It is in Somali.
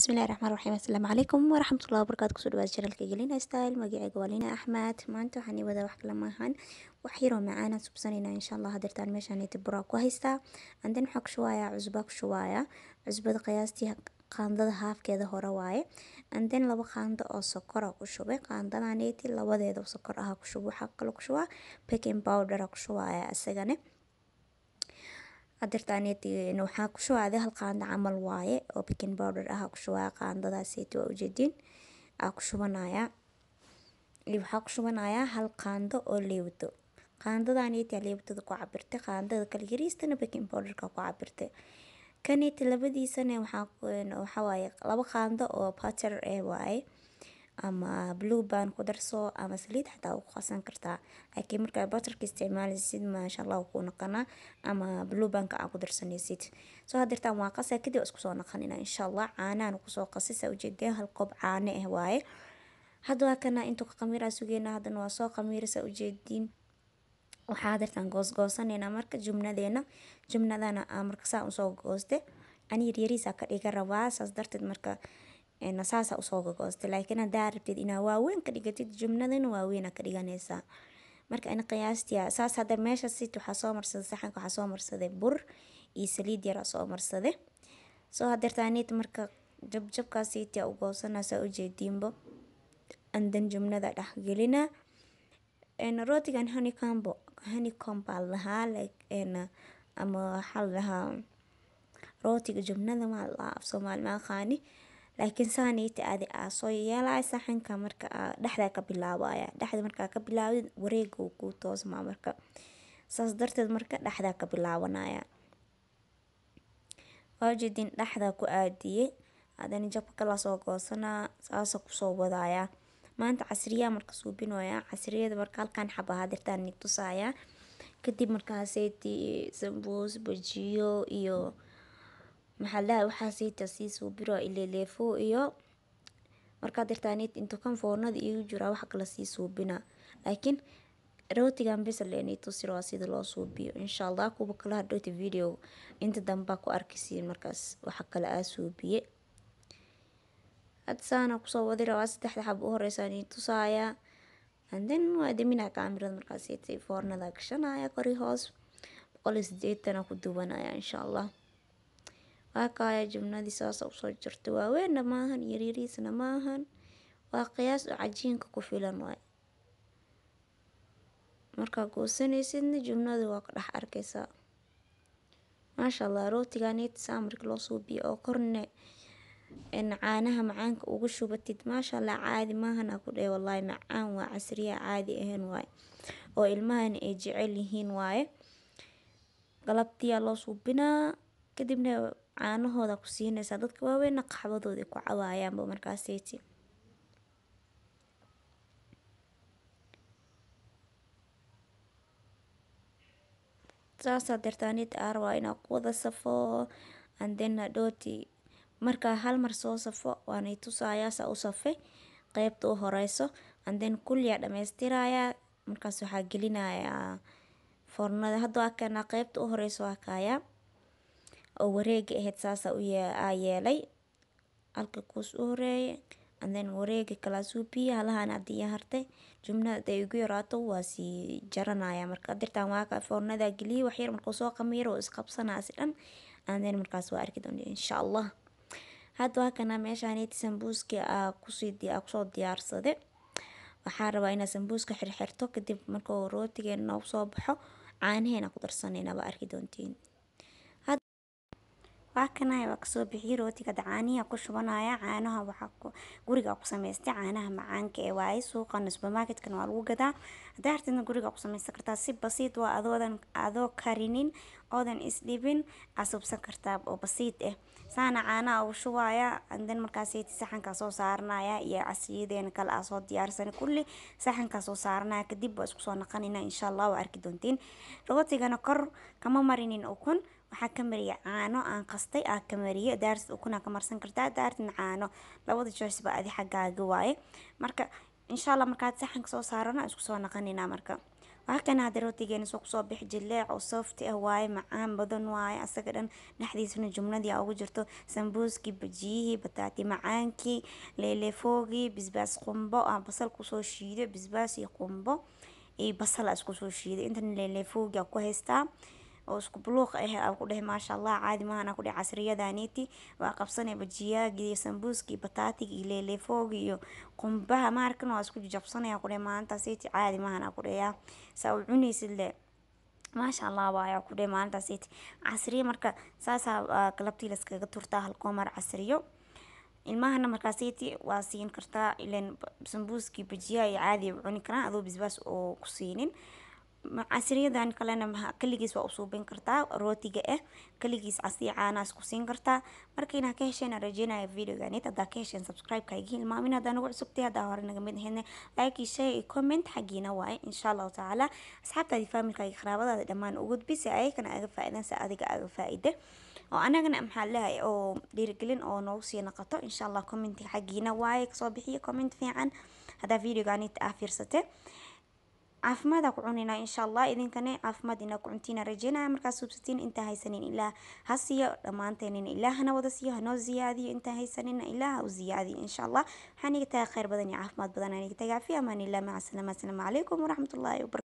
bismillahi raxmaan raxiim assalaamu calaykum waraxmatullahi wabarakaatu kusoo dhawaad janalka gelina style magacayga waalina axmed maanta waxaan iwada wax kala maahan wax yaroo macaan aan subsanaynaa insha allah hadeertaan meeshaan tibura ku haystaa anden waxaa ku shuwaaya cusbaa ku shuwaaya cusbada qiyaastii qaandada haafkeeda hore waaye anden laba qaando oo sokora ku shubay qaandadaneeti labadeeda sokor ahaa ku shub waxaa kaloo ku shubaa pekin powdera ku shuwaaya adirtanetn waxaan kushubaade hal qaando camal waaye oo baking powder ah aan kushubaya qaadadaaseyto waa ujeedin aa kushubanaya waxaa kushubanayaa hal qaando oo leebto qaadadaneeti aa ku cabirtay qaadada kale yariistana baking powderka ku cabirtay kaneeti labadiisana waxaa waaye laba qaado oo bater eh waaye ama ku darso ama saliid xataa waa kuqasan kartaa. Lakin markaa batarka isticmaaleysid manshaa wuu kuu noqonaa ama blueband-ka aa kudarsaneysid. So hada irtaan waa qasaa kadib isku soo naqanina inshaa allah. Caanahan kusoo qasi saa ujeedin hal koob caana eh waaye. Hada kana intuu kaqamiira sugeyna hadana waa soo qamiire saa ujeedin. Waxaa hada irtaan marka jumnadeena. Jumnadana ah, marka saa usoo gooste ani yaryaris aa kadigan rabaa saas darteed marka saasa usoo gogoosta laakiin hadaa rabtid inaa waaweyn ka dhigatid jumladana waaweyn ka dhiganaysaa marka in qiyaastia saas hada meesha sit waxaa soo marsada saxanka waxaa soo marsaday bur iyo saliid yaraa soo marsade soo hadeertaanid marka jabjabkaasiitia u goosanaysaa ujeediinbo andan jumlada dhexgelina rootigan honeycombo honeycomb baa lahaa ama waxaa lahaa rootiga jumlada waa la af soomaali ma laakiin sahaneyta adi aa soyelaya saxanka marka aa daxda kabilawaya daxda marka kabilawdid warega wuu kutosma marka sas darted marka daxda kabilawanaya. Wajidin daxda kuaadiye hadana jabka lasogosana sas kusoo kusowadhaya maanta casriyaa marka suubinaya casriyada marka halkan xabo aa hadirta aan tusaya kadib marka seti bajiyo iyo maxaa ladaha waxaa siita sii suubiro ileelefow iyo markaa dirtaanit intu foornada iigu jiraa wax kala sii suubina laakiin rootigan bisal ee sida loo suubiyo insha allah kuwa kala hadhowta video inta dambaa ku arkisiin markaas waxa kale aa suubiye hadda saana kusoo wadi rabaa saddexda xab u horeysaa tusaaya and waa daminaa kaamirada markaas foornada gashanaya kori hoos boqol iyo sideetana ku duwanaya insha allah Waakawaya jumladhi saasa usoo usojirte waaweynna maahan yar yarihisna maahan waa qiyaas oo cajiinka ku filan waye. Markaa goosaneysidna jumladhi waa ka dhex arkeysa. Manshaalah rootiganeyta saan marki loosubiyo oo korna caanaha macaanka ugushubatid manshaalah caadi maahana ku kudehe walahi macaan waa casriya caadi ahayn waaye oo ilmahana ay jecel yihiin waaye galabtiyaa loo suubinaa kadibna caanahooda ku siineysaa dadka waaweynna qaxwadooda ku cawayaanba markaaseyti saasaa dartaanid aar waa inaa ku wada safo andena dhoti markaa hal mar soo safo waanay tusayaasaa u safay qeybta u horeyso anden kulliyaa dhamaystirayaa markaas waxaa gelinayaa fornada hadda waa keenaa qeybta u horeyso akaayaa oo wareega ahayd saas aa yeelay halka kuus u horeeye and then wareegi kale aa suu biye halahan hadii harte jumlada haday igu yaraato waa sii jaranaya marka dirtaan waa ka foornada wax yar markuu soo qamiro wuu isqabsanaya si dhan and then markaas waa arki doonta insha allah hadda hakana meeshaneyti sambuuski aa kusii aa kusoo diyaarsade waxaa rabaa inaa sambuuska xirxirto kadib markuu rootigeena kusoo baxo caanaheena ku darsaneyna arki doontiin Baakanaha waa kasoo bixiye rootiga dacaaniya kushubanaya caanaha waxaa guriga ku samaystay caanaha macaanka ee waaye suuqana supermarketkana waa lagu gadaa hadaa rabtidna guriga ku samaysan kartaa si basiid waa adoodan adoo karinin oodan isdhibin aa subsan kartaa oo basiid eh saana caanaha ugu shubaya and then saxankaa soo saaranaya iyo casriyadeena kale aa soo diyaarsani kulli saxankaa soo saaranaya kadib waa isku soo naqanina insha allah waa arki doontiin rootigana kor kama marinin ukun waxaa ka mariya caano aan qastay aa ka mariyo daartid ukuna ka marsan kartaa daartidna caano labada joyce adi xaggaaga waaye marka insha allah markaad saxanka soo saarana isku soo naqanina marka halkan hadda rootigeena soo kusoo jileec oo softi ah waaye macaan badan waaye asaga dhan dhexdiisuna jumladii a ugu jirto sambuuskii bajiyihii bataati macaankii leelefoogii bisbaas qumbo aan basal kusoo shiido bisbaas qumbo iyo basal isku soo shiiday intana leelefoogii a ku haystaa oo isku buluuq ah aan ku dhehe maasha allah caadi maahan aan ku dhehe casriyadaaniti waa qabsanay bajiyaagi iyo sambuuski iyo bataatiga iyo leelefooga iyo qumbaha maarkan waa isku jajabsanay ku dhehe maalintaasiti caadi maahan ku dhehe saa u cunaysid le maasha allah waayaa ku dhehe maalintaasiti casriyo marka saasaa galabtii laskaga turtaa halkoomar casriyo ilmahana markaasiti waa siin kartaa ilan sambuuskii bajiyaha iyo caadi cuni karaan adoo bisbaas oo ku siinin casriyadan kalena maha kaligiis waa usuubin kartaa rootiga ah kaligiis casiya caanaas ku siin kartaa markiina ka hesheen rajeynaya videoganit haddaa ka hesheen subscribe-ka hilmaamin haddaa nagu cusubtay haddaa hore naga mid aheyne like share iyo comment xaggiina waaye insha allahu tacaala asxaabtaadi faamilkaaga qaraabadaada dhammaan u si ayagana aga faa si adiga aga faa oo anagana maxaa lehay oo dhiirigelin oo noogu sii noqoto insha allah commenti xaggiina waaye kasoo bixiya comment fiican haddaa videoganit ah fiirsate caafimaad ku cunina insha allah idinkana caafimaad inaa ku cuntiina rajeynaya markaa subsatiin intaa haysanin ilaa ha siiyo dhammaanteenin ilaahana wada siiyo hanoo ziyaadiyo intaa haysanina ilaa u ziyaadiyo insha allah waxaa niga tagaa kheyr badan iyo caafimaad badan aniga tagaa fi amaanillah maca salama asalaamu calaykum waraxmatullaahi wabarakatu